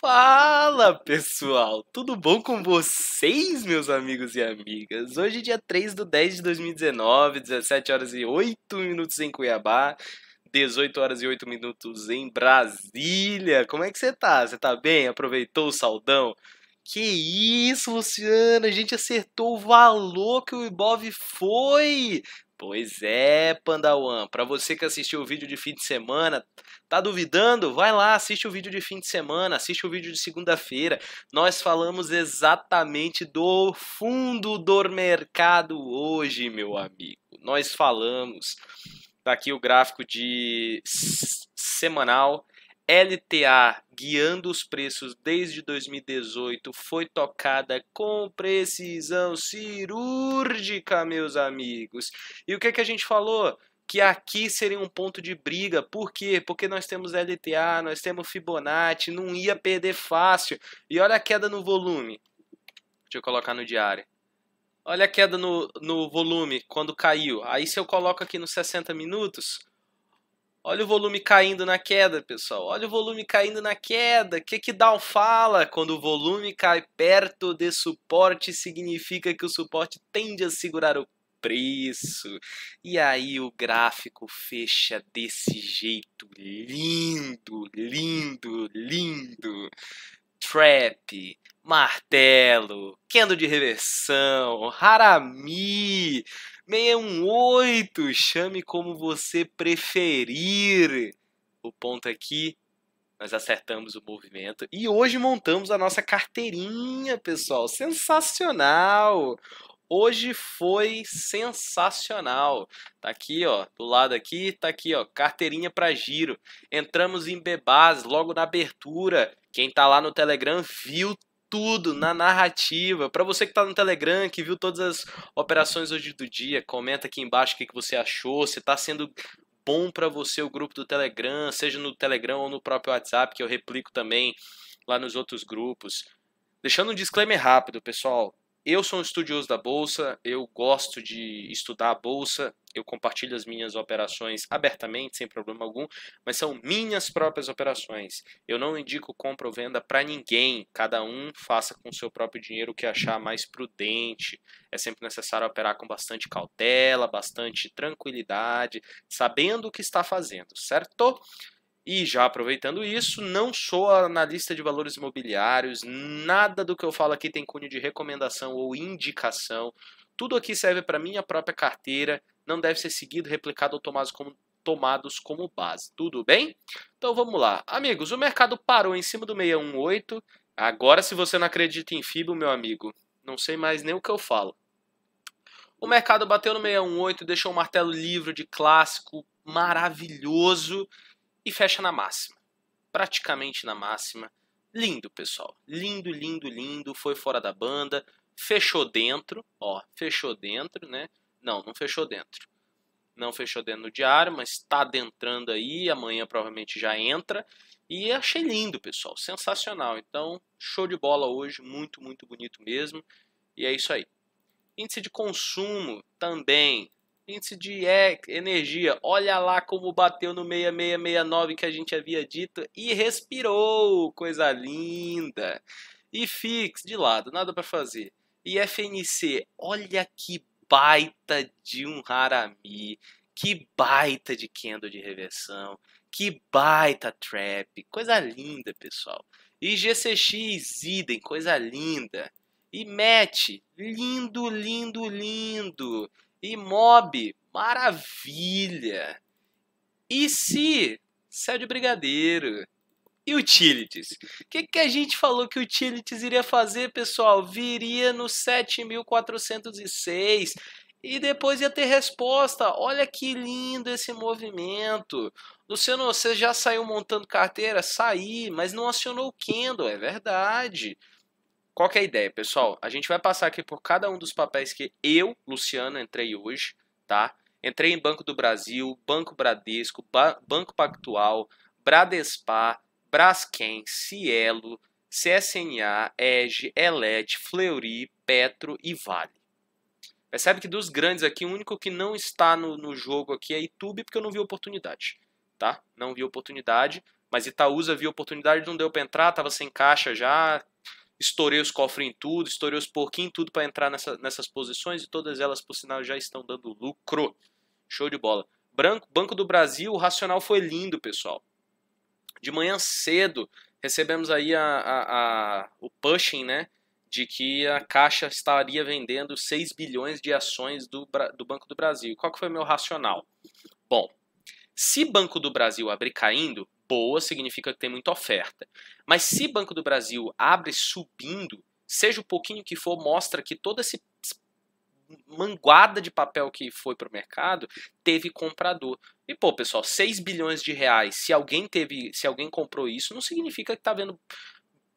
Fala pessoal, tudo bom com vocês, meus amigos e amigas? Hoje, é dia 3 do 10 de 2019, 17 horas e 8 minutos em Cuiabá, 18 horas e 8 minutos em Brasília. Como é que você tá? Você tá bem? Aproveitou o saldão? Que isso, Luciana, a gente acertou o valor que o Ibov foi! Pois é, One. Para você que assistiu o vídeo de fim de semana, tá duvidando? Vai lá, assiste o vídeo de fim de semana, assiste o vídeo de segunda-feira. Nós falamos exatamente do fundo do mercado hoje, meu amigo. Nós falamos. Tá aqui o gráfico de semanal LTA guiando os preços desde 2018 foi tocada com precisão cirúrgica, meus amigos. E o que, é que a gente falou? Que aqui seria um ponto de briga. Por quê? Porque nós temos LTA, nós temos Fibonacci, não ia perder fácil. E olha a queda no volume. Deixa eu colocar no diário. Olha a queda no, no volume quando caiu. Aí se eu coloco aqui nos 60 minutos, Olha o volume caindo na queda, pessoal. Olha o volume caindo na queda. O que que Dow fala? Quando o volume cai perto de suporte, significa que o suporte tende a segurar o preço. E aí o gráfico fecha desse jeito lindo, lindo, lindo. Trap, martelo, candle de reversão, harami. 618, chame como você preferir. O ponto aqui, nós acertamos o movimento e hoje montamos a nossa carteirinha, pessoal. Sensacional! Hoje foi sensacional. Tá aqui, ó, do lado aqui, tá aqui, ó, carteirinha para giro. Entramos em Bebas logo na abertura. Quem tá lá no Telegram viu tudo na narrativa. Para você que tá no Telegram, que viu todas as operações hoje do dia, comenta aqui embaixo o que, você achou, se tá sendo bom para você o grupo do Telegram, seja no Telegram ou no próprio WhatsApp, que eu replico também lá nos outros grupos. Deixando um disclaimer rápido, pessoal. Eu sou um estudioso da bolsa, eu gosto de estudar a bolsa, eu compartilho as minhas operações abertamente, sem problema algum, mas são minhas próprias operações. Eu não indico compra ou venda para ninguém. Cada um faça com seu próprio dinheiro o que achar mais prudente. É sempre necessário operar com bastante cautela, bastante tranquilidade, sabendo o que está fazendo, certo? E já aproveitando isso, não sou analista de valores imobiliários, nada do que eu falo aqui tem cunho de recomendação ou indicação. Tudo aqui serve para minha própria carteira, não deve ser seguido, replicado ou tomado como, tomados como base. Tudo bem? Então vamos lá. Amigos, o mercado parou em cima do 618. Agora, se você não acredita em FIBO, meu amigo, não sei mais nem o que eu falo. O mercado bateu no 618, deixou o um martelo livre de clássico maravilhoso e fecha na máxima. Praticamente na máxima. Lindo, pessoal. Lindo, lindo, lindo. Foi fora da banda. Fechou dentro. Ó, fechou dentro, né? Não, não fechou dentro. Não fechou dentro do diário, mas está adentrando aí. Amanhã provavelmente já entra. E achei lindo, pessoal. Sensacional. Então, show de bola hoje. Muito, muito bonito mesmo. E é isso aí. Índice de consumo também índice de energia. Olha lá como bateu no 6669 que a gente havia dito e respirou, coisa linda. E fix de lado, nada para fazer. E FNC, olha que baita de um Harami, que baita de candle de reversão, que baita trap, coisa linda, pessoal. E GCX, idem, coisa linda. E match, lindo, lindo, lindo. Imob, maravilha. E se céu de brigadeiro? Utilities. O que, que a gente falou que Utilities iria fazer, pessoal? Viria no 7406 e depois ia ter resposta. Olha que lindo esse movimento. Luciano, você já saiu montando carteira? Saí, mas não acionou o Kendo, é verdade. Qual que é a ideia, pessoal? A gente vai passar aqui por cada um dos papéis que eu, Luciano, entrei hoje, tá? Entrei em Banco do Brasil, Banco Bradesco, ba Banco Pactual, Bradespar, Braskem, Cielo, CSNA, EGE, Elet, Fleury, Petro e Vale. Percebe que dos grandes aqui, o único que não está no, no jogo aqui é YouTube, porque eu não vi oportunidade, tá? Não vi oportunidade, mas Itaúsa viu oportunidade, não deu para entrar, estava sem caixa já, estourei os cofres em tudo, estourei os porquinhos em tudo para entrar nessa, nessas posições e todas elas, por sinal, já estão dando lucro. Show de bola. Branco, Banco do Brasil, o racional foi lindo, pessoal. De manhã cedo, recebemos aí a, a, a, o pushing, né? De que a Caixa estaria vendendo 6 bilhões de ações do, do Banco do Brasil. Qual que foi o meu racional? Bom, se Banco do Brasil abrir caindo, boa significa que tem muita oferta. Mas se Banco do Brasil abre subindo, seja o pouquinho que for, mostra que toda essa manguada de papel que foi para o mercado teve comprador. E pô, pessoal, 6 bilhões de reais, se alguém teve, se alguém comprou isso, não significa que está vendo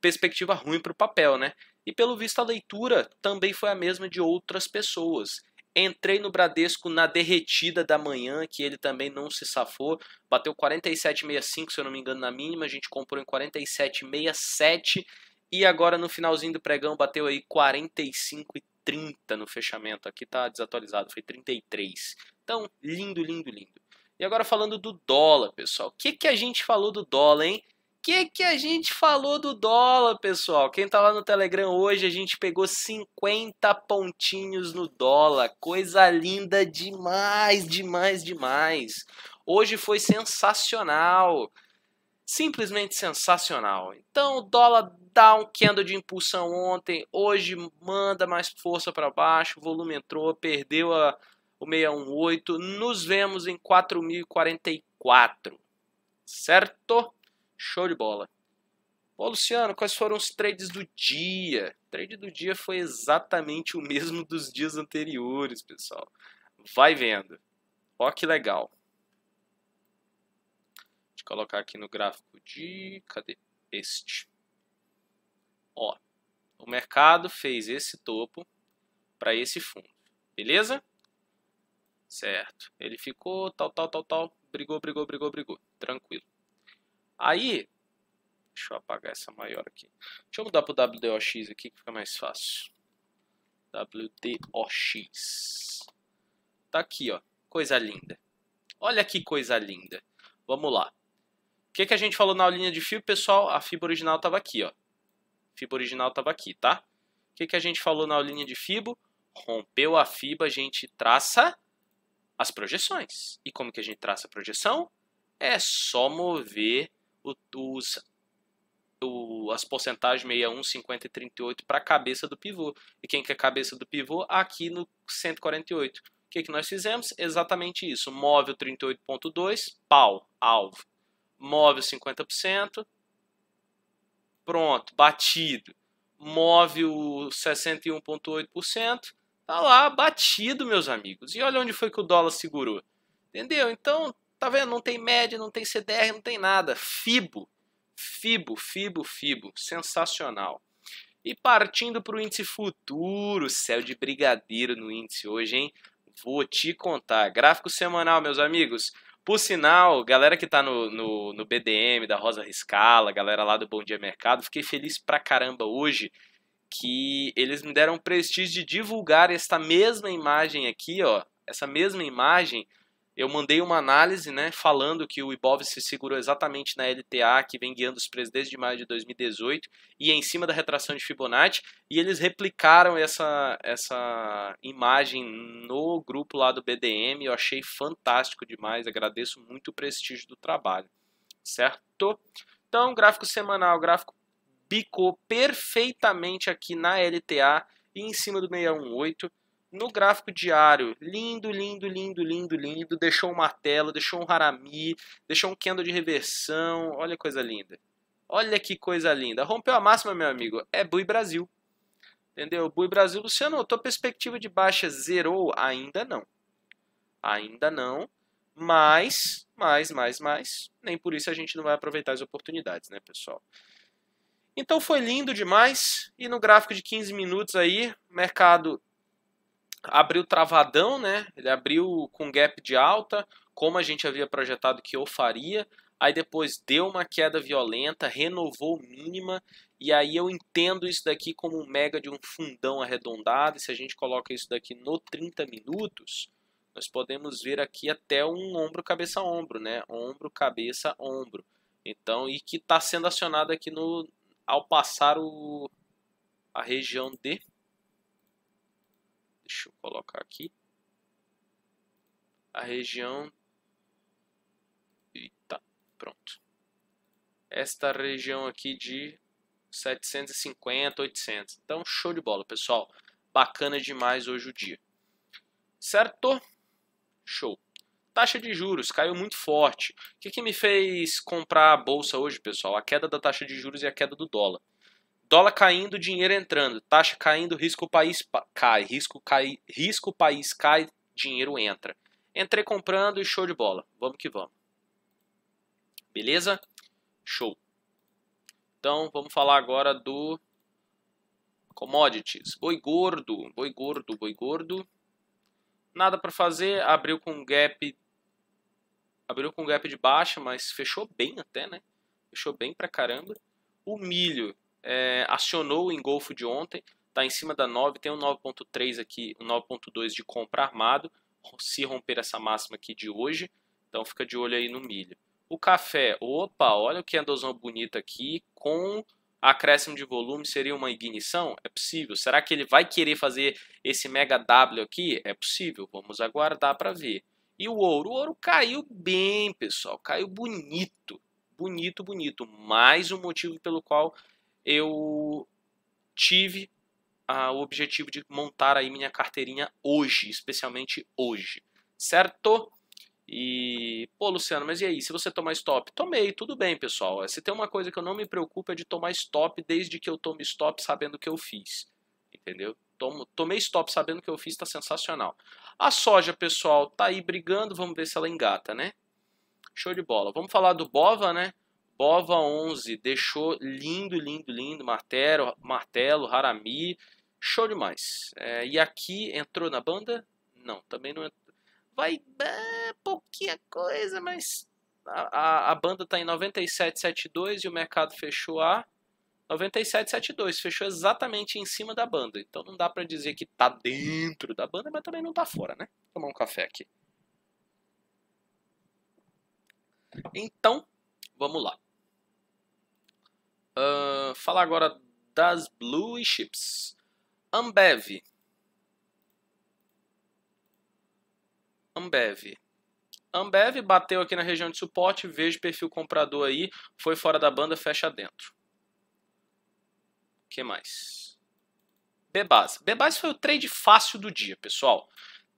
perspectiva ruim para o papel, né? E pelo visto a leitura também foi a mesma de outras pessoas. Entrei no Bradesco na derretida da manhã, que ele também não se safou. Bateu 47,65, se eu não me engano, na mínima. A gente comprou em 47,67. E agora no finalzinho do pregão bateu aí 45,30 no fechamento. Aqui tá desatualizado, foi 33. Então, lindo, lindo, lindo. E agora falando do dólar, pessoal. O que, que a gente falou do dólar, hein? que que a gente falou do dólar, pessoal? Quem tá lá no Telegram hoje, a gente pegou 50 pontinhos no dólar. Coisa linda demais, demais, demais. Hoje foi sensacional. Simplesmente sensacional. Então, o dólar dá um candle de impulsão ontem, hoje manda mais força para baixo, o volume entrou, perdeu a, o 618. Nos vemos em 4044. Certo? Show de bola. Ô Luciano, quais foram os trades do dia? O trade do dia foi exatamente o mesmo dos dias anteriores, pessoal. Vai vendo. Ó que legal. Deixa eu colocar aqui no gráfico de... Cadê? Este. Ó. O mercado fez esse topo para esse fundo. Beleza? Certo. Ele ficou tal, tal, tal, tal. Brigou, brigou, brigou, brigou. Tranquilo. Aí, deixa eu apagar essa maior aqui. Deixa eu mudar para o WDOX aqui que fica mais fácil. WDOX. Tá aqui, ó. Coisa linda. Olha que coisa linda. Vamos lá. O que, que a gente falou na aulinha de fio, pessoal? A fibra original estava aqui, ó. A fibra original estava aqui, tá? O que, que a gente falou na aulinha de fibo? Rompeu a fibra, a gente traça as projeções. E como que a gente traça a projeção? É só mover os, o, as porcentagens 61, 50 e 38 para a cabeça do pivô. E quem que a cabeça do pivô? Aqui no 148. O que, que nós fizemos? Exatamente isso. Móvel 38.2, pau, alvo. Móvel 50%, pronto, batido. Móvel 61,8%, tá lá, batido, meus amigos. E olha onde foi que o dólar segurou. Entendeu? Então, Tá vendo? Não tem média, não tem CDR, não tem nada. FIBO. FIBO, FIBO, FIBO. Sensacional. E partindo para o índice futuro, céu de brigadeiro no índice hoje, hein? Vou te contar. Gráfico semanal, meus amigos. Por sinal, galera que tá no, no, no BDM da Rosa Riscala, galera lá do Bom Dia Mercado, fiquei feliz pra caramba hoje que eles me deram o prestígio de divulgar esta mesma imagem aqui, ó. Essa mesma imagem eu mandei uma análise né, falando que o Ibov se segurou exatamente na LTA, que vem guiando os preços desde maio de 2018, e é em cima da retração de Fibonacci, e eles replicaram essa, essa imagem no grupo lá do BDM, eu achei fantástico demais, agradeço muito o prestígio do trabalho, certo? Então, gráfico semanal, gráfico bicou perfeitamente aqui na LTA e em cima do 618, no gráfico diário, lindo, lindo, lindo, lindo, lindo, deixou um martelo, deixou um harami, deixou um candle de reversão, olha que coisa linda. Olha que coisa linda. Rompeu a máxima, meu amigo. É Bui Brasil. Entendeu? Bui Brasil, Luciano, a tua perspectiva de baixa zerou? Ainda não. Ainda não. Mas, mais, mais, mais. Nem por isso a gente não vai aproveitar as oportunidades, né, pessoal? Então foi lindo demais. E no gráfico de 15 minutos aí, mercado abriu travadão, né? Ele abriu com gap de alta, como a gente havia projetado que eu faria. Aí depois deu uma queda violenta, renovou mínima, e aí eu entendo isso daqui como um mega de um fundão arredondado. E se a gente coloca isso daqui no 30 minutos, nós podemos ver aqui até um ombro cabeça ombro, né? Ombro cabeça ombro. Então, e que está sendo acionado aqui no ao passar o a região de Deixa eu colocar aqui. A região. E tá, pronto. Esta região aqui de 750, 800. Então, show de bola, pessoal. Bacana demais hoje o dia. Certo? Show. Taxa de juros caiu muito forte. O que, que me fez comprar a bolsa hoje, pessoal? A queda da taxa de juros e a queda do dólar. Dólar caindo, dinheiro entrando. Taxa caindo, risco o país cai. Risco, cai, risco o país cai, dinheiro entra. Entrei comprando e show de bola. Vamos que vamos. Beleza? Show. Então, vamos falar agora do commodities. Boi gordo, boi gordo, boi gordo. Nada para fazer, abriu com um gap abriu com um gap de baixa, mas fechou bem até, né? Fechou bem pra caramba. O milho é, acionou o engolfo de ontem, está em cima da 9, tem um 9.3 aqui, um 9.2 de compra armado, se romper essa máxima aqui de hoje, então fica de olho aí no milho. O café, opa, olha o que andozão bonita aqui, com acréscimo de volume, seria uma ignição? É possível. Será que ele vai querer fazer esse mega W aqui? É possível, vamos aguardar para ver. E o ouro? O ouro caiu bem, pessoal, caiu bonito, bonito, bonito. Mais um motivo pelo qual eu tive ah, o objetivo de montar aí minha carteirinha hoje, especialmente hoje, certo? E, pô, Luciano, mas e aí, se você tomar stop? Tomei, tudo bem, pessoal. É, se tem uma coisa que eu não me preocupo é de tomar stop desde que eu tome stop sabendo o que eu fiz. Entendeu? Tomo, tomei stop sabendo o que eu fiz, tá sensacional. A soja, pessoal, tá aí brigando, vamos ver se ela engata, né? Show de bola. Vamos falar do Bova, né? Bova 11 deixou lindo, lindo, lindo. Martelo, martelo Harami. Show demais. É, e aqui entrou na banda? Não, também não entrou. Vai é, pouquinha coisa, mas a, a, a banda está em 97,72 e o mercado fechou a 97,72. Fechou exatamente em cima da banda. Então não dá para dizer que tá dentro da banda, mas também não tá fora, né? Vou tomar um café aqui. Então, vamos lá. Uh, falar agora das Blue Chips. Ambev. Ambev. Ambev bateu aqui na região de suporte, vejo perfil comprador aí, foi fora da banda, fecha dentro. O que mais? Bebas. Bebas foi o trade fácil do dia, pessoal.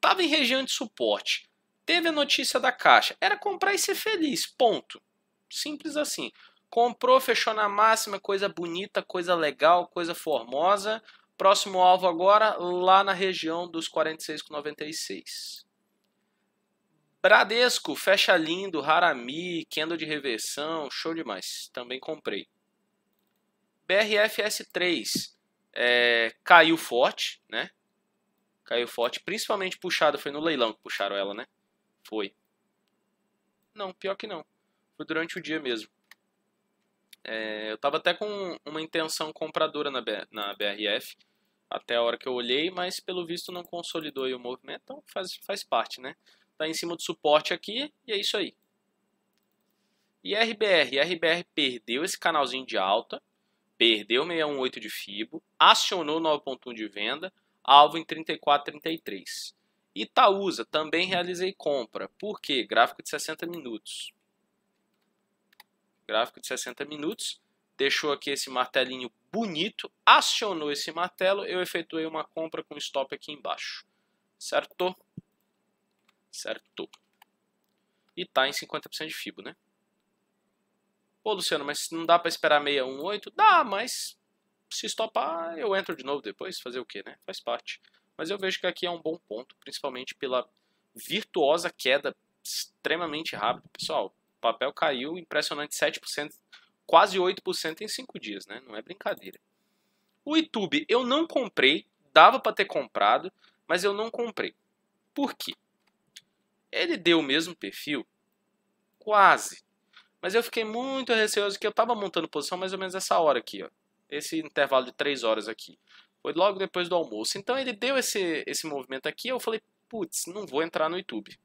Tava em região de suporte. Teve a notícia da caixa. Era comprar e ser feliz. Ponto. Simples assim. Comprou, fechou na máxima, coisa bonita, coisa legal, coisa formosa. Próximo alvo agora, lá na região dos 46,96. Bradesco, fecha lindo, Harami, Kendo de reversão, show demais. Também comprei. BRFS3 é, caiu forte, né? Caiu forte, principalmente puxado, foi no leilão que puxaram ela, né? Foi. Não, pior que não. Foi durante o dia mesmo. É, eu estava até com uma intenção compradora na, B, na BRF até a hora que eu olhei, mas pelo visto não consolidou o movimento, então faz, faz parte, né? Tá em cima do suporte aqui e é isso aí. E RBR, RBR perdeu esse canalzinho de alta, perdeu 618 de FIBO, acionou 9.1 de venda, alvo em 34,33. Itaúsa, também realizei compra. Por quê? Gráfico de 60 minutos gráfico de 60 minutos, deixou aqui esse martelinho bonito, acionou esse martelo, eu efetuei uma compra com stop aqui embaixo. Certo? Certo. E tá em 50% de FIBO, né? Pô, Luciano, mas não dá para esperar 618? Dá, mas se estopar, eu entro de novo depois, fazer o que, né? Faz parte. Mas eu vejo que aqui é um bom ponto, principalmente pela virtuosa queda extremamente rápida. Pessoal, papel caiu impressionante 7%, quase 8% em 5 dias, né? Não é brincadeira. O YouTube eu não comprei, dava para ter comprado, mas eu não comprei. Por quê? Ele deu o mesmo perfil? Quase. Mas eu fiquei muito receoso que eu tava montando posição mais ou menos essa hora aqui, ó. Esse intervalo de 3 horas aqui. Foi logo depois do almoço. Então ele deu esse, esse movimento aqui, eu falei, putz, não vou entrar no YouTube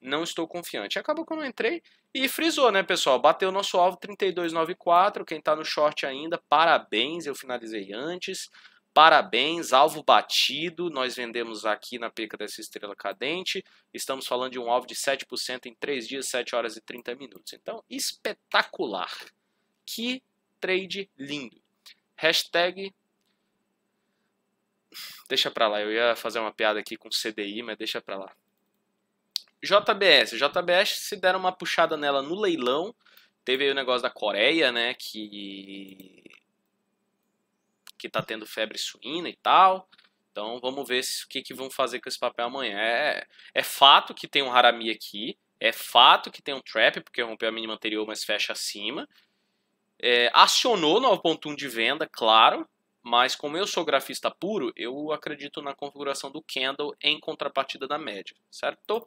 não estou confiante. Acabou que eu não entrei e frisou, né, pessoal? Bateu nosso alvo 32,94. Quem está no short ainda, parabéns, eu finalizei antes. Parabéns, alvo batido. Nós vendemos aqui na pica dessa estrela cadente. Estamos falando de um alvo de 7% em 3 dias, 7 horas e 30 minutos. Então, espetacular. Que trade lindo. Hashtag deixa pra lá, eu ia fazer uma piada aqui com CDI, mas deixa pra lá. JBS. JBS se deram uma puxada nela no leilão. Teve aí o negócio da Coreia, né? Que. que tá tendo febre suína e tal. Então vamos ver o que, que vão fazer com esse papel amanhã. É, é fato que tem um Harami aqui. É fato que tem um Trap, porque rompeu a mínima anterior, mas fecha acima. É, acionou 9.1 de venda, claro. Mas como eu sou grafista puro, eu acredito na configuração do candle em contrapartida da média, certo?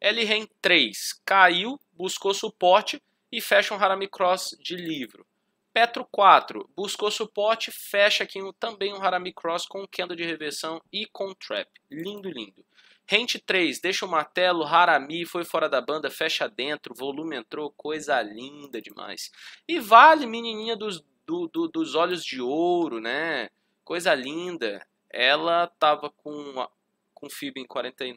LREN 3 caiu, buscou suporte e fecha um Harami Cross de livro. Petro 4 buscou suporte, fecha aqui também um Harami Cross com Kendo de reversão e com Trap. Lindo, lindo. Rente 3 deixa o martelo, Harami foi fora da banda, fecha dentro, volume entrou, coisa linda demais. E vale, menininha dos, do, do, dos olhos de ouro, né? Coisa linda. Ela tava com, com FIB em 40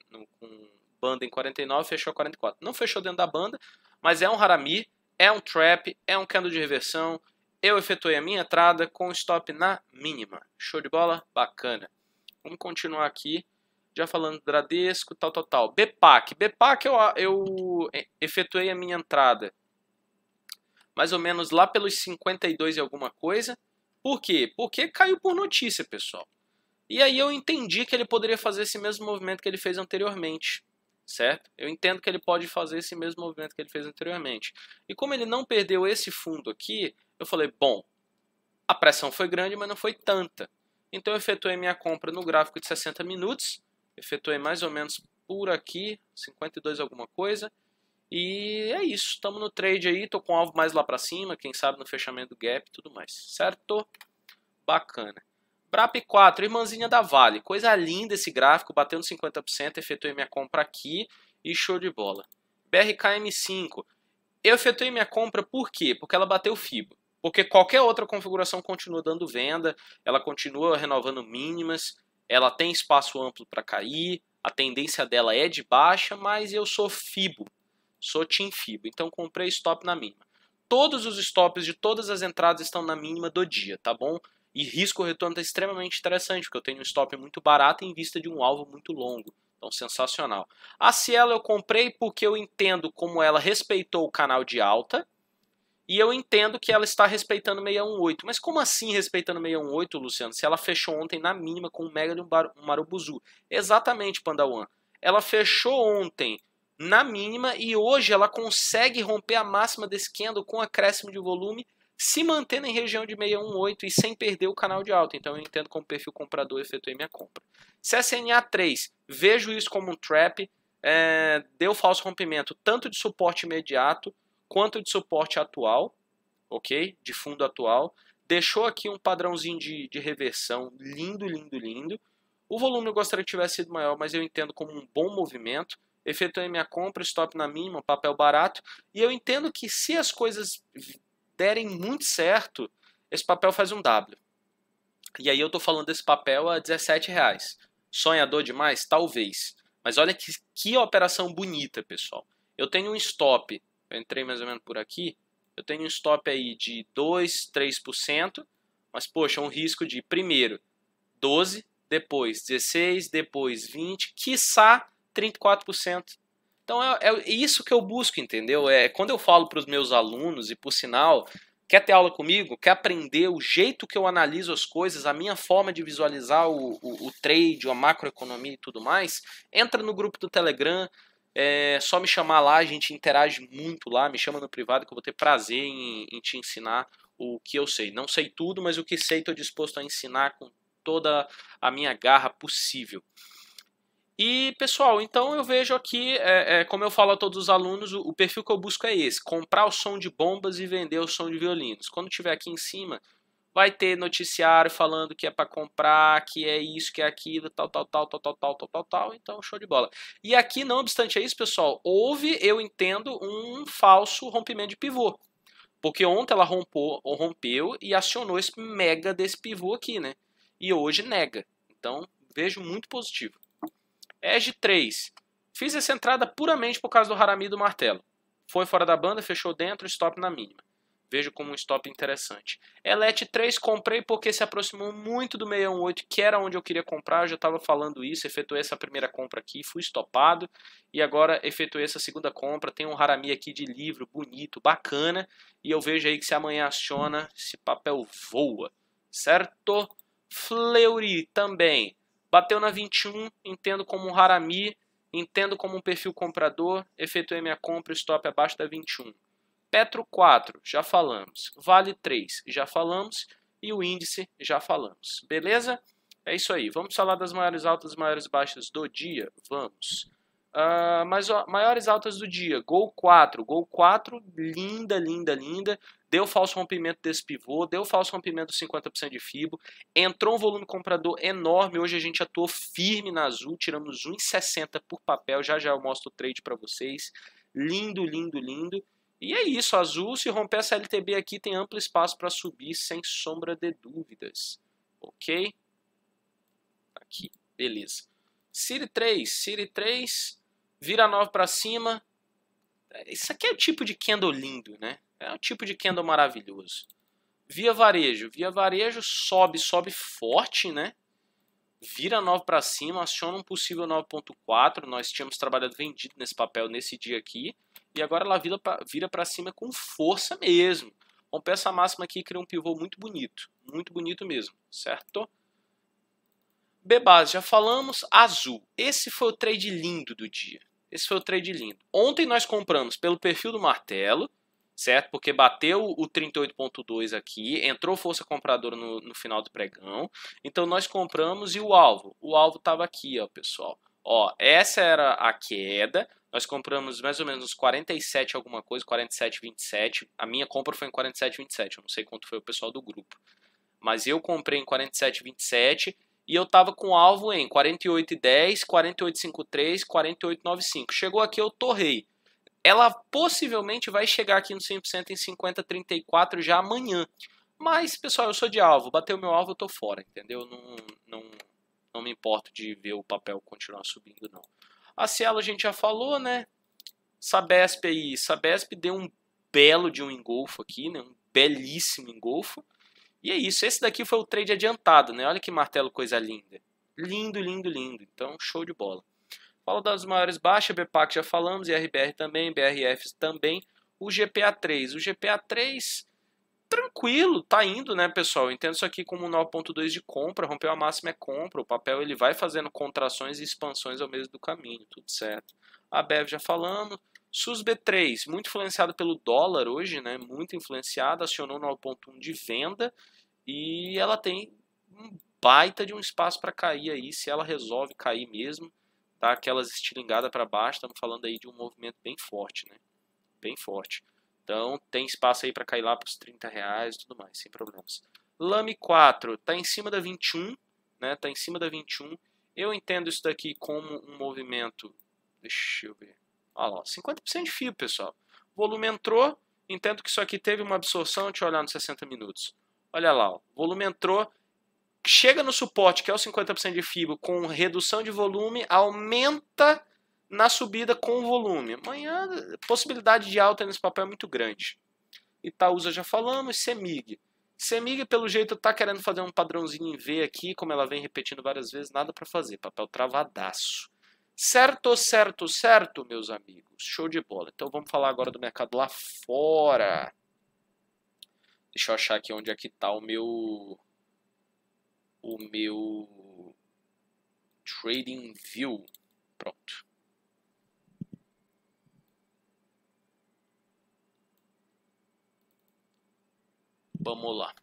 banda em 49 fechou 44. Não fechou dentro da banda, mas é um harami, é um trap, é um candle de reversão. Eu efetuei a minha entrada com stop na mínima. Show de bola? Bacana. Vamos continuar aqui, já falando Bradesco, tal, tal, tal. Bepac. Bepac eu, eu efetuei a minha entrada mais ou menos lá pelos 52 e alguma coisa. Por quê? Porque caiu por notícia, pessoal. E aí eu entendi que ele poderia fazer esse mesmo movimento que ele fez anteriormente certo? Eu entendo que ele pode fazer esse mesmo movimento que ele fez anteriormente. E como ele não perdeu esse fundo aqui, eu falei, bom, a pressão foi grande, mas não foi tanta. Então eu efetuei minha compra no gráfico de 60 minutos, efetuei mais ou menos por aqui, 52 alguma coisa, e é isso, estamos no trade aí, tô com o alvo mais lá para cima, quem sabe no fechamento do gap e tudo mais, certo? Bacana. BRAP 4, irmãzinha da Vale. Coisa linda esse gráfico, batendo 50%, efetuei minha compra aqui e show de bola. BRKM5, eu efetuei minha compra por quê? Porque ela bateu FIBO. Porque qualquer outra configuração continua dando venda, ela continua renovando mínimas, ela tem espaço amplo para cair, a tendência dela é de baixa, mas eu sou FIBO, sou Team FIBO, então comprei stop na mínima. Todos os stops de todas as entradas estão na mínima do dia, tá bom? E risco retorno está extremamente interessante, porque eu tenho um stop muito barato em vista de um alvo muito longo. Então, sensacional. A Cielo eu comprei porque eu entendo como ela respeitou o canal de alta. E eu entendo que ela está respeitando 618. Mas como assim respeitando 618, Luciano? Se ela fechou ontem na mínima com um mega de um marubuzu. Exatamente, Panda One. Ela fechou ontem na mínima e hoje ela consegue romper a máxima desse candle com acréscimo de volume se mantendo em região de 618 e sem perder o canal de alta. Então eu entendo como perfil comprador efetuei minha compra. CSNA 3, vejo isso como um trap, é, deu falso rompimento tanto de suporte imediato quanto de suporte atual, ok? De fundo atual. Deixou aqui um padrãozinho de, de reversão lindo, lindo, lindo. O volume eu gostaria que tivesse sido maior, mas eu entendo como um bom movimento efetuei minha compra, stop na mínima, papel barato, e eu entendo que se as coisas derem muito certo, esse papel faz um W. E aí eu estou falando desse papel a 17 reais. Sonhador demais? Talvez. Mas olha que, que operação bonita, pessoal. Eu tenho um stop, eu entrei mais ou menos por aqui, eu tenho um stop aí de 2, 3%, mas poxa, é um risco de primeiro 12, depois 16, depois 20, quiçá 34%. Então é, é isso que eu busco, entendeu? É quando eu falo para os meus alunos e por sinal quer ter aula comigo, quer aprender o jeito que eu analiso as coisas, a minha forma de visualizar o, o, o trade, a macroeconomia e tudo mais, entra no grupo do Telegram, é só me chamar lá, a gente interage muito lá, me chama no privado que eu vou ter prazer em, em te ensinar o que eu sei. Não sei tudo, mas o que sei estou disposto a ensinar com toda a minha garra possível. E, pessoal, então eu vejo aqui, é, é, como eu falo a todos os alunos, o, o, perfil que eu busco é esse: comprar o som de bombas e vender o som de violinos. Quando tiver aqui em cima, vai ter noticiário falando que é para comprar, que é isso, que é aquilo, tal, tal, tal, tal, tal, tal, tal, tal, tal. Então, show de bola. E aqui, não obstante isso, pessoal, houve, eu entendo, um falso rompimento de pivô. Porque ontem ela rompou, rompeu e acionou esse mega desse pivô aqui, né? E hoje nega. Então, vejo muito positivo. Ege 3. Fiz essa entrada puramente por causa do Harami do martelo. Foi fora da banda, fechou dentro, stop na mínima. Vejo como um stop interessante. Elete 3 comprei porque se aproximou muito do 618, que era onde eu queria comprar. Eu já estava falando isso, efetuei essa primeira compra aqui, fui stopado E agora efetuei essa segunda compra. Tem um Harami aqui de livro, bonito, bacana. E eu vejo aí que se amanhã aciona, esse papel voa. Certo? Fleury também. Bateu na 21, entendo como um Harami, entendo como um perfil comprador, efetuei minha compra, stop abaixo da 21. Petro 4, já falamos. Vale 3, já falamos. E o índice, já falamos. Beleza? É isso aí. Vamos falar das maiores altas e maiores baixas do dia? Vamos. Uh, mas ó, maiores altas do dia, Gol 4, Gol 4, linda, linda, linda deu falso rompimento desse pivô, deu falso rompimento dos 50% de FIBO, entrou um volume comprador enorme, hoje a gente atuou firme na Azul, tiramos 1,60 por papel, já já eu mostro o trade para vocês, lindo, lindo, lindo, e é isso, Azul, se romper essa LTB aqui, tem amplo espaço para subir, sem sombra de dúvidas, ok? Aqui, beleza. Siri 3, Siri 3, vira 9 para cima, isso aqui é o tipo de candle lindo, né? É um tipo de candle maravilhoso. Via varejo. Via varejo sobe, sobe forte, né? Vira 9 para cima, aciona um possível 9.4. Nós tínhamos trabalhado vendido nesse papel nesse dia aqui. E agora ela vira para cima com força mesmo. Rompe peça máxima aqui cria um pivô muito bonito. Muito bonito mesmo, certo? b já falamos. Azul. Esse foi o trade lindo do dia. Esse foi o trade lindo. Ontem nós compramos pelo perfil do martelo certo? Porque bateu o 38,2 aqui, entrou força compradora no, no final do pregão, então nós compramos e o alvo? O alvo estava aqui, ó, pessoal. Ó, essa era a queda, nós compramos mais ou menos uns 47 alguma coisa, 47,27. A minha compra foi em 47,27, eu não sei quanto foi o pessoal do grupo. Mas eu comprei em 47,27 e eu estava com alvo em 48,10, 48,53, 48,95. Chegou aqui, eu torrei ela possivelmente vai chegar aqui no 100% em 50,34 já amanhã. Mas, pessoal, eu sou de alvo. Bateu meu alvo, eu tô fora, entendeu? Não, não, não me importo de ver o papel continuar subindo, não. A Cielo a gente já falou, né? Sabesp aí. Sabesp deu um belo de um engolfo aqui, né? Um belíssimo engolfo. E é isso. Esse daqui foi o trade adiantado, né? Olha que martelo, coisa linda. Lindo, lindo, lindo. Então, show de bola. Paulo das maiores baixa, BPAC já falamos, e RBR também, BRF também, o GPA3. O GPA3 tranquilo, tá indo, né, pessoal? Eu entendo isso aqui como 9.2 de compra, rompeu a máxima é compra, o papel ele vai fazendo contrações e expansões ao meio do caminho, tudo certo. A BEV já falando, SUS B3, muito influenciado pelo dólar hoje, né, muito influenciado, acionou 9.1 de venda e ela tem um baita de um espaço para cair aí, se ela resolve cair mesmo tá? Aquelas estilingadas para baixo, estamos falando aí de um movimento bem forte, né? Bem forte. Então tem espaço aí para cair lá para os 30 reais e tudo mais, sem problemas. Lame 4 está em cima da 21, né? Tá em cima da 21. Eu entendo isso daqui como um movimento. Deixa eu ver. Olha lá, 50% de fio, pessoal. Volume entrou. Entendo que isso aqui teve uma absorção. Deixa eu olhar nos 60 minutos. Olha lá, ó. volume entrou chega no suporte, que é o 50% de fibra, com redução de volume, aumenta na subida com o volume. Amanhã, possibilidade de alta nesse papel é muito grande. Itaúsa já falamos, Semig. Semig, pelo jeito, está querendo fazer um padrãozinho em V aqui, como ela vem repetindo várias vezes, nada para fazer, papel travadaço. Certo, certo, certo, meus amigos. Show de bola. Então vamos falar agora do mercado lá fora. Deixa eu achar aqui onde é que está o meu o meu Trading View. Pronto. Vamos lá.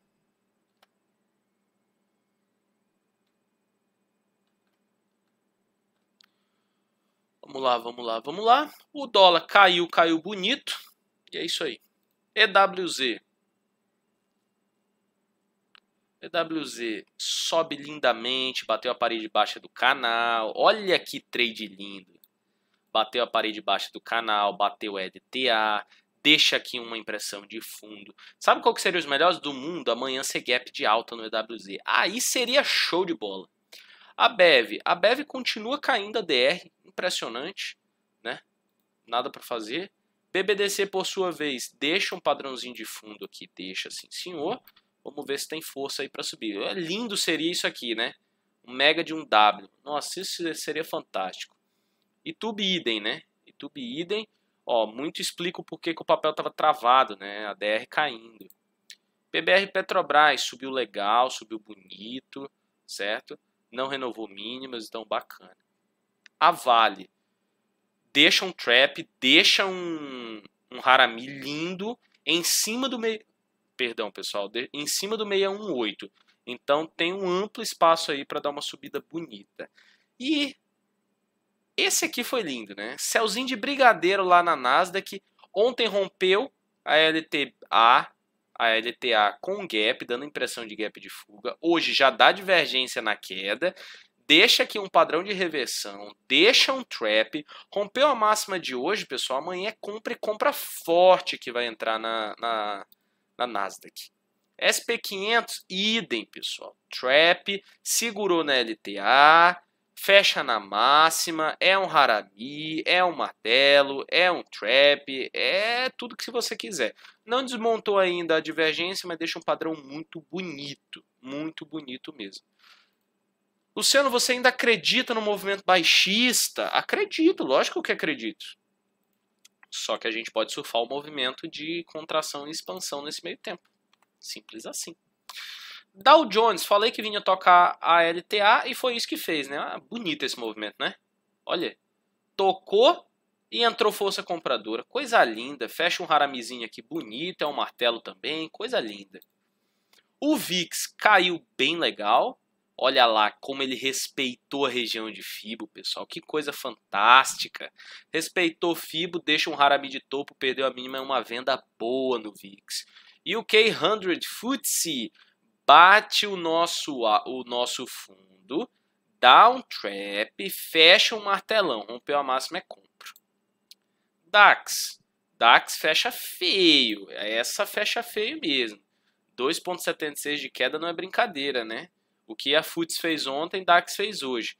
Vamos lá, vamos lá, vamos lá. O dólar caiu, caiu bonito. E é isso aí. EWZ. PWZ sobe lindamente, bateu a parede baixa do canal. Olha que trade lindo. Bateu a parede baixa do canal, bateu LTA, deixa aqui uma impressão de fundo. Sabe qual que seria os melhores do mundo? Amanhã ser gap de alta no EWZ. Aí seria show de bola. A BEV, a BEV continua caindo a DR, impressionante, né? Nada para fazer. BBDC por sua vez, deixa um padrãozinho de fundo aqui, deixa assim, senhor. Vamos ver se tem força aí para subir. É lindo seria isso aqui, né? Um mega de um W. Nossa, isso seria fantástico. E tube idem, né? E tube idem. Ó, muito explico por que o papel estava travado, né? A DR caindo. PBR Petrobras subiu legal, subiu bonito, certo? Não renovou mínimas, então bacana. A Vale deixa um trap, deixa um, um Harami lindo em cima do meio perdão pessoal, de, em cima do 618. Então tem um amplo espaço aí para dar uma subida bonita. E esse aqui foi lindo, né? Céuzinho de brigadeiro lá na Nasdaq. Ontem rompeu a LTA, a LTA com gap, dando impressão de gap de fuga. Hoje já dá divergência na queda deixa aqui um padrão de reversão, deixa um trap, rompeu a máxima de hoje, pessoal, amanhã é compra e compra forte que vai entrar na, na, na Nasdaq. SP500, idem, pessoal. Trap, segurou na LTA, fecha na máxima, é um harami, é um martelo, é um trap, é tudo que você quiser. Não desmontou ainda a divergência, mas deixa um padrão muito bonito, muito bonito mesmo. Luciano, você ainda acredita no movimento baixista? Acredito, lógico que acredito. Só que a gente pode surfar o movimento de contração e expansão nesse meio tempo. Simples assim. Dow Jones, falei que vinha tocar a LTA e foi isso que fez, né? Ah, bonito esse movimento, né? Olha, tocou e entrou força compradora. Coisa linda. Fecha um haramizinho aqui bonito, é um martelo também, coisa linda. O VIX caiu bem legal, Olha lá como ele respeitou a região de Fibo, pessoal. Que coisa fantástica. Respeitou Fibo, deixa um Harami de topo, perdeu a mínima, é uma venda boa no VIX. E o K100 FTSE bate o nosso, o nosso fundo, dá um trap, fecha um martelão. Rompeu a máxima é compra. DAX. DAX fecha feio. É essa fecha feio mesmo. 2,76 de queda não é brincadeira, né? O que a FUTS fez ontem, DAX fez hoje.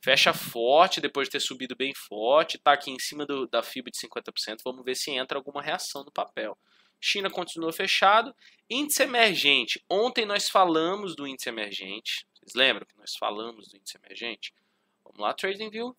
Fecha forte, depois de ter subido bem forte, está aqui em cima do, da FIB de 50%. Vamos ver se entra alguma reação no papel. China continuou fechado. Índice emergente. Ontem nós falamos do índice emergente. Vocês lembram que nós falamos do índice emergente? Vamos lá, TradingView.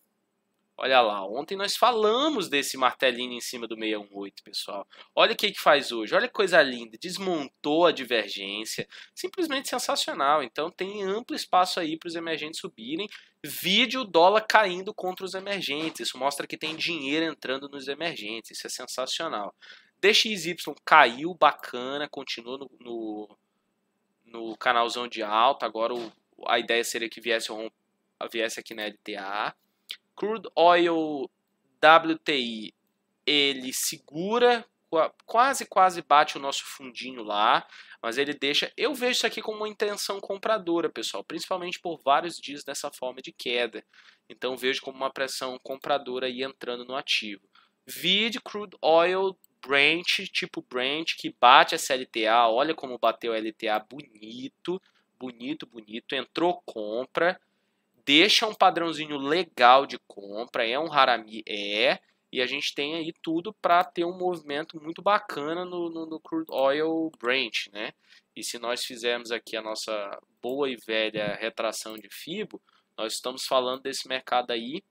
Olha lá, ontem nós falamos desse martelinho em cima do 618, pessoal. Olha o que, que faz hoje, olha que coisa linda. Desmontou a divergência, simplesmente sensacional. Então tem amplo espaço aí para os emergentes subirem. Vídeo dólar caindo contra os emergentes. Isso mostra que tem dinheiro entrando nos emergentes. Isso é sensacional. DXY caiu, bacana, continua no, no, no canalzão de alta. Agora o, a ideia seria que viesse, viesse aqui na LTA crude oil WTI ele segura quase quase bate o nosso fundinho lá, mas ele deixa. Eu vejo isso aqui como uma intenção compradora, pessoal, principalmente por vários dias nessa forma de queda. Então vejo como uma pressão compradora aí entrando no ativo. Vid crude oil Brent, tipo Brent, que bate essa LTA. Olha como bateu a LTA bonito, bonito, bonito. Entrou compra deixa um padrãozinho legal de compra, é um harami, é, e a gente tem aí tudo para ter um movimento muito bacana no, no, no, crude oil branch, né? E se nós fizermos aqui a nossa boa e velha retração de fibo, nós estamos falando desse mercado aí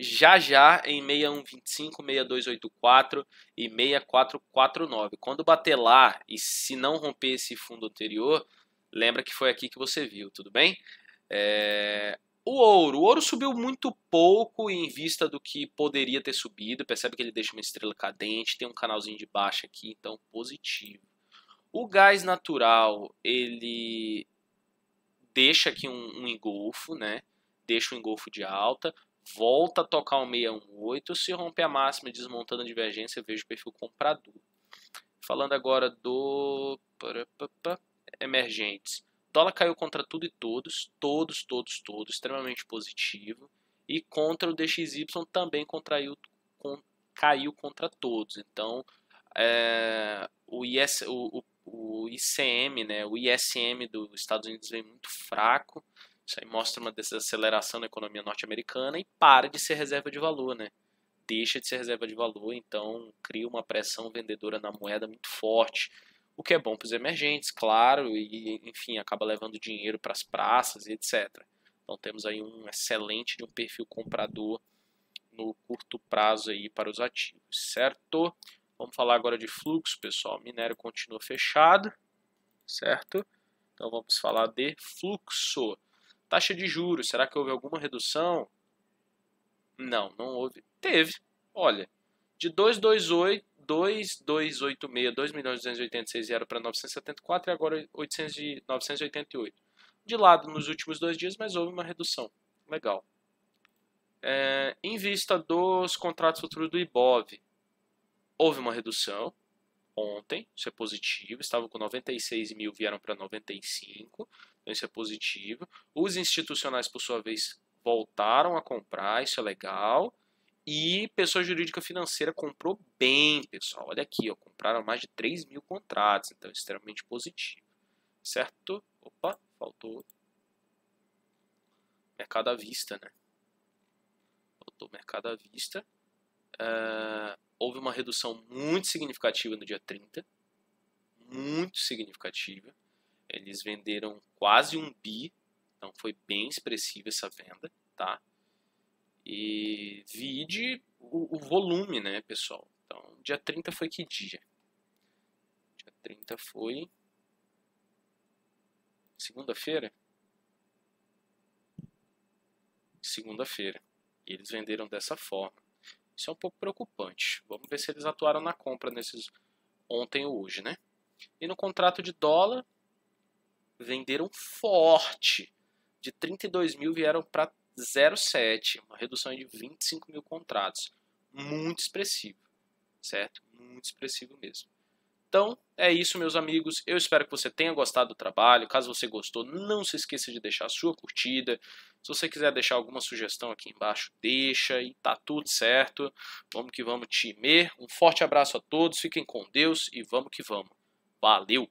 já já em 6125, 6284 e 6449. Quando bater lá e se não romper esse fundo anterior, lembra que foi aqui que você viu, tudo bem? É... O ouro. O ouro subiu muito pouco em vista do que poderia ter subido. Percebe que ele deixa uma estrela cadente, tem um canalzinho de baixa aqui, então positivo. O gás natural, ele deixa aqui um, um engolfo, né? Deixa um engolfo de alta, volta a tocar o 618, se romper a máxima desmontando a divergência, vejo o perfil comprador. Falando agora do emergentes dólar caiu contra tudo e todos, todos, todos, todos, extremamente positivo. E contra o DXY também contraiu, com, caiu contra todos. Então, é, o, IS, o, o, o, ICM, né, o ISM dos Estados Unidos vem muito fraco. Isso aí mostra uma desaceleração na economia norte-americana e para de ser reserva de valor, né? Deixa de ser reserva de valor, então cria uma pressão vendedora na moeda muito forte o que é bom para os emergentes, claro, e enfim, acaba levando dinheiro para as praças e etc. Então temos aí um excelente de um perfil comprador no curto prazo aí para os ativos, certo? Vamos falar agora de fluxo, pessoal. Minério continua fechado, certo? Então vamos falar de fluxo. Taxa de juros, será que houve alguma redução? Não, não houve. Teve. Olha, de 228 2,286, 2.286 era para 974 e agora 800 de 988. De lado nos últimos dois dias, mas houve uma redução. Legal. É, em vista dos contratos futuros do IBOV, houve uma redução ontem, isso é positivo. Estavam com 96 mil, vieram para 95, então isso é positivo. Os institucionais, por sua vez, voltaram a comprar, isso é legal. E pessoa jurídica financeira comprou bem, pessoal. Olha aqui, ó, compraram mais de 3 mil contratos, então é extremamente positivo. Certo? Opa, faltou mercado à vista, né? Faltou mercado à vista. Uh, houve uma redução muito significativa no dia 30. Muito significativa. Eles venderam quase um bi, então foi bem expressiva essa venda, tá? E vide o, o volume, né, pessoal? Então, dia 30 foi que dia? Dia 30 foi. Segunda-feira? Segunda-feira. E eles venderam dessa forma. Isso é um pouco preocupante. Vamos ver se eles atuaram na compra nesses ontem ou hoje, né? E no contrato de dólar, venderam forte. De 32 mil vieram para 0,7, uma redução de 25 mil contratos. Muito expressivo, certo? Muito expressivo mesmo. Então, é isso, meus amigos. Eu espero que você tenha gostado do trabalho. Caso você gostou, não se esqueça de deixar a sua curtida. Se você quiser deixar alguma sugestão aqui embaixo, deixa e tá tudo certo. Vamos que vamos, time. Um forte abraço a todos, fiquem com Deus e vamos que vamos. Valeu!